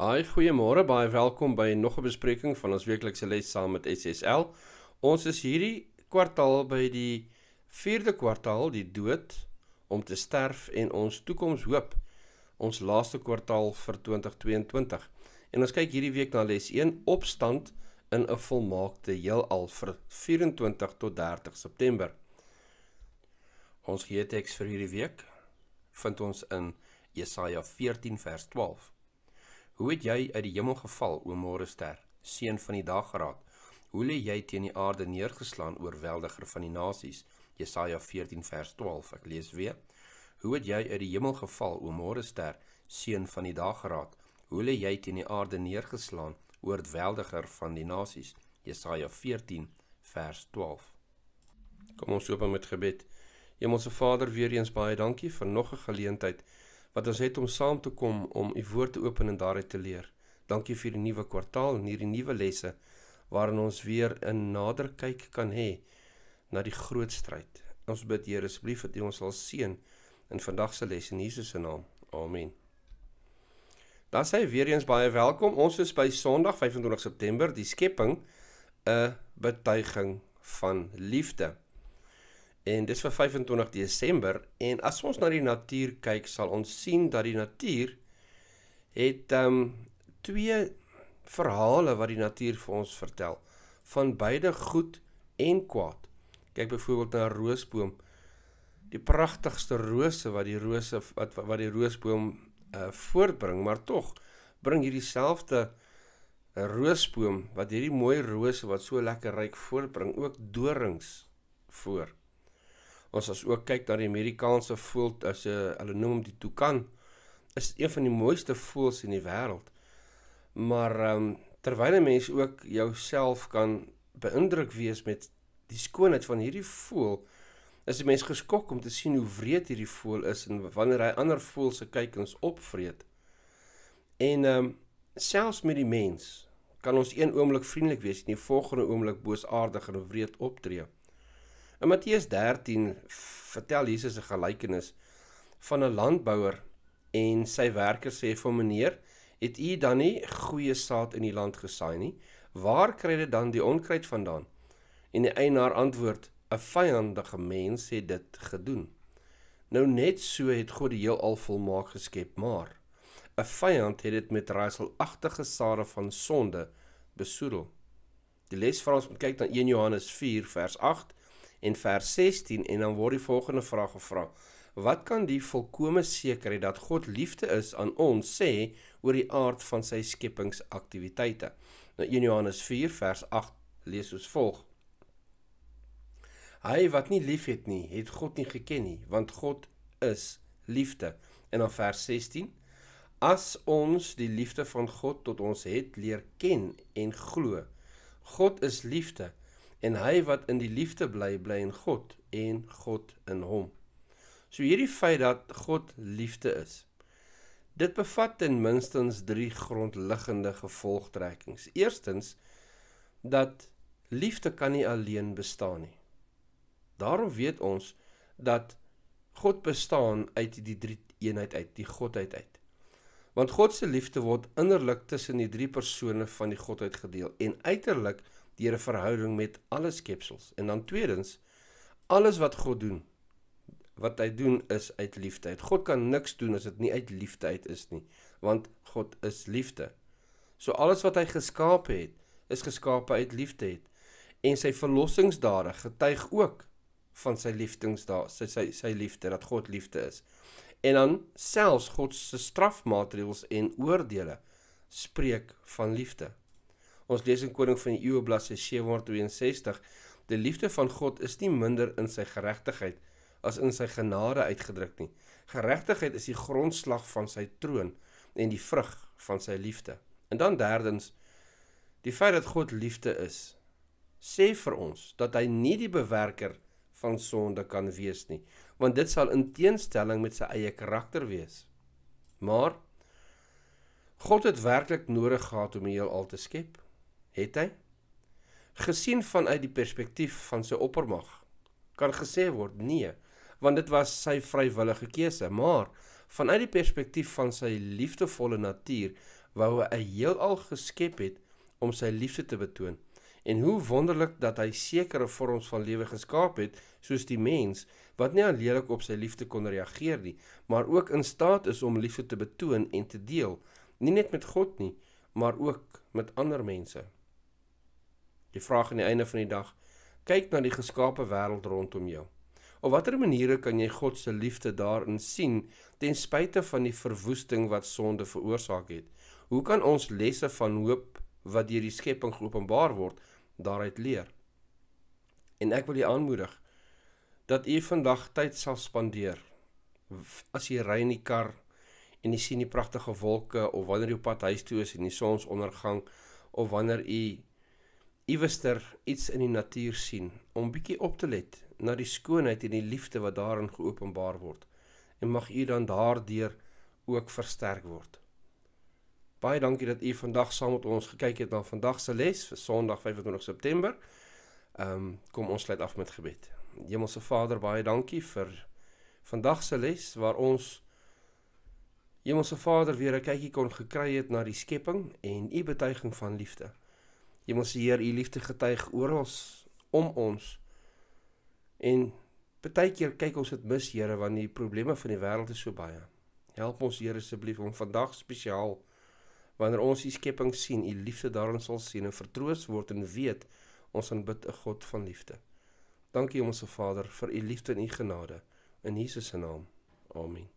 Haai, goeiemôre, baie welkom by nog 'n bespreking van ons weeklikse les saam met SSL. Ons is hierdie kwartaal by die 4de kwartaal, die dood om te sterf en ons toekoms hoop. Ons laaste kwartaal vir 2022. En ons kyk hierdie week na les 1 opstand in 'n volmaakte heelal vir 24 tot 30 September. Ons gee teks vir hierdie week vind ons in Jesaja 14 vers 12. Hoe het jy uit die hemel geval, o môre ster, seun van die dag geraak? Hoe lê jy teen die aarde neergeslaan, oorweldiger van die nasies? Jesaja 14 vers 12. Ek lees weer. Hoe het jy uit die hemel geval, o môre ster, seun van die dag geraak? Hoe lê jy teen die aarde neergeslaan, oorweldiger van die nasies? Jesaja 14 vers 12. Kom ons open met gebed. Hemelse Vader, weer eens baie dankie vir nog 'n geleentheid wat ons het om saam te kom om u woord te open en daaruit te leer. Dankie vir die nuwe kwartaal en hierdie nuwe lesse waarin ons weer 'n nader kyk kan hê na die groot stryd. Ons bid Here asseblief dat U ons sal seën in vandag se les in Jesus se naam. Amen. Dan sê weer eens baie welkom. Ons is by Sondag 25 September, die skepping 'n betuiging van liefde en dis vir 25 Desember en as ons na die natuur kyk sal ons sien dat die natuur het um twee verhale wat die natuur vir ons vertel van beide goed en kwaad. Kyk byvoorbeeld na 'n roosboom. Die pragtigste rose wat die rose wat wat die roosboom uh voortbring, maar tog bring hierdie selfde 'n eh, roosboom wat hierdie mooi rose wat so lekker ryk voortbring ook dorings voor ons as ook kyk na die Amerikaanse voël as 'n eh, hulle noem hom die toucan is een van die mooiste voëls in die wêreld. Maar ehm um, terwyl 'n mens ook jouself kan beïndruk wees met die skoonheid van hierdie voël, is 'n mens geskok om te sien hoe wreed hierdie voël is en wanneer hy ander voëls se kykings opvreet. En ehm um, selfs met die mens kan ons een oomblik vriendelik wees en die volgende oomblik boosaardig en wreed optree. In nou, Matteus 13 vertel Jesus 'n gelykenis van 'n landbouer en sy werkers sê vir meneer, het u dan nie goeie saad in die land gesaai nie? Waar kry dit dan die onkruid vandaan? En die eienaar antwoord: 'n vyandige mens het dit gedoen. Nou net so het God die heelal volmaak geskep, maar 'n vyand het dit met raaiselagtige sade van sonde besoedel. Die les vra ons om kyk na 1 Johannes 4 vers 8 en vers 16 en dan word die volgende vraag gevra: Wat kan die volkomme sekerheid dat God liefde is aan ons sê oor die aard van sy skepingsaktiwiteite? Nou 1 Johannes 4 vers 8 lees soos volg: Hy wat nie liefhet nie, het God nie geken nie, want God is liefde. En dan vers 16: As ons die liefde van God tot ons het leer ken en glo, God is liefde en hy wat in die liefde bly, bly in God en God in hom. So hierdie feit dat God liefde is. Dit bevat ten minste drie grondliggende gevolgtrekkings. Eerstens dat liefde kan nie alleen bestaan nie. Daarom weet ons dat God bestaan uit die drie eenheid uit, die godheid uit. Want God se liefde word innerlik tussen die drie persone van die godheid gedeel en uiterlik deur 'n verhouding met alle skepsels. En dan tweedens, alles wat God doen, wat hy doen is uit liefde. Uit. God kan niks doen as dit nie uit liefde uit is nie, want God is liefde. So alles wat hy geskaap het, is geskape uit liefde het. En sy verlossingsdade getuig ook van sy liefdingsdade, sy sy sy liefde dat God liefde is. En dan selfs God se strafmaatreëls en oordeele spreek van liefde, Ons lees in Koning van die Eeue bladsy 762: Die liefde van God is nie minder in sy geregtigheid as in sy genade uitgedruk nie. Geregtigheid is die grondslag van sy troon en die vrug van sy liefde. En dan derdens, die feit dat God liefde is, sê vir ons dat hy nie die bewerker van sonde kan wees nie, want dit sal in teenstelling met sy eie karakter wees. Maar God het werklik nodig gehad om die heelal te skep het hy gesien vanuit die perspektief van sy oppermag kan gesê word nee want dit was sy vrywillige keuse maar vanuit die perspektief van sy liefdevolle natuur wou hy 'n heelal geskep het om sy liefde te betoon en hoe wonderlik dat hy sekere vorms van lewe geskaap het soos die mens wat nie alleenlik op sy liefde kon reageer nie maar ook in staat is om liefde te betoon en te deel nie net met God nie maar ook met ander mense Die vraag aan die einde van die dag: kyk na die geskaape wêreld rondom jou. Op watter maniere kan jy God se liefde daarin sien ten spyte van die verwoesting wat sonde veroorsaak het? Hoe kan ons lesse van hoop wat deur die skepping geopenbaar word daaruit leer? En ek wil u aanmoedig dat u vandag tyd sal spandeer as jy ry in die kar en jy sien die pragtige wolke of wanneer jy op pad huis toe is en die sonsondergang of wanneer jy iewester iets in die natuur sien, om bietjie op te let na die skoonheid en die liefde wat daarin geopenbaar word. En mag u dan daardeur ook versterk word. Baie dankie dat u vandag saam met ons gekyk het na vandag se les vir Sondag 25 September. Ehm um, kom ons sluit af met gebed. Hemelse Vader, baie dankie vir vandag se les waar ons Hemelse Vader weer 'n kykie kon gekry het na die skepping en u betuiging van liefde. Hemelse Heer, U liefde getuig oral om ons. En baie keer kyk ons dit mis, Here, want die probleme van die wêreld is so baie. Help ons, Here, asseblief om vandag spesiaal wanneer ons U skepping sien, U liefde daarin sal sien en vertroos word en weet ons aanbid 'n God van liefde. Dankie, Hemelse Vader, vir U liefde en U genade. In Jesus se naam. Amen.